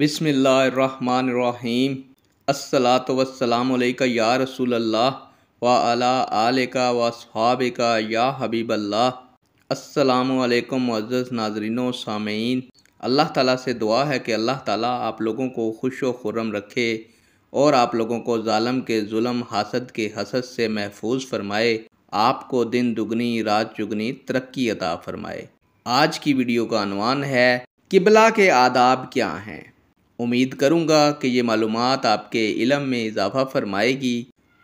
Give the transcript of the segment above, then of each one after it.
बिसमीम असलातवसलामक या रसूल अल्लाह व अला आल का व का या हबीब अल्लाह असलकम मज़ नाजरीन सामीन अल्लाह ताला से दुआ है कि अल्लाह ताला आप लोगों को खुश व खुरम रखे और आप लोगों को ालम के जुल्म हासद के हसद से महफूज फरमाए आपको दिन दुगनी रात चुगनी तरक्की अता फरमाए आज की वीडियो का अनवान है किबला के आदाब क्या हैं उम्मीद करूँगा कि ये मालूम आपके इलम में इजाफा फरमाएगी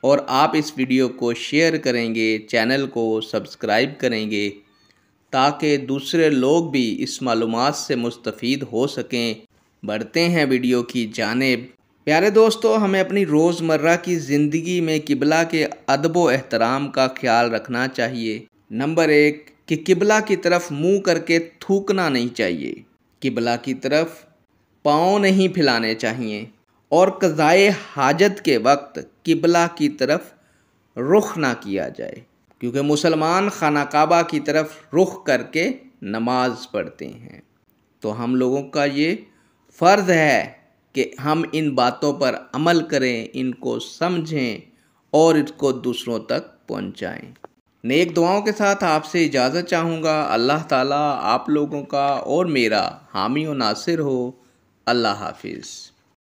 और आप इस वीडियो को शेयर करेंगे चैनल को सब्सक्राइब करेंगे ताकि दूसरे लोग भी इस मालूम से मुस्तफ़ हो सकें बढ़ते हैं वीडियो की जानब प्यारे दोस्तों हमें अपनी रोज़मर्रा की ज़िंदगी में किबला के अदब व एहतराम का ख्याल रखना चाहिए नंबर एक कि किबला की तरफ मुंह करके थूकना नहीं चाहिए किबला की तरफ पाँव नहीं फैलाने चाहिए और कज़ाए हाजत के वक्त किबला की तरफ रुख ना किया जाए क्योंकि मुसलमान खाना काबा की तरफ रुख करके नमाज पढ़ते हैं तो हम लोगों का ये फ़र्ज़ है कि हम इन बातों पर अमल करें इनको समझें और इसको दूसरों तक पहुंचाएं। नेक दुआओं के साथ आपसे इजाज़त चाहूँगा अल्लाह ताला आप लोगों का और मेरा हामी व नासिर हो الله حافظ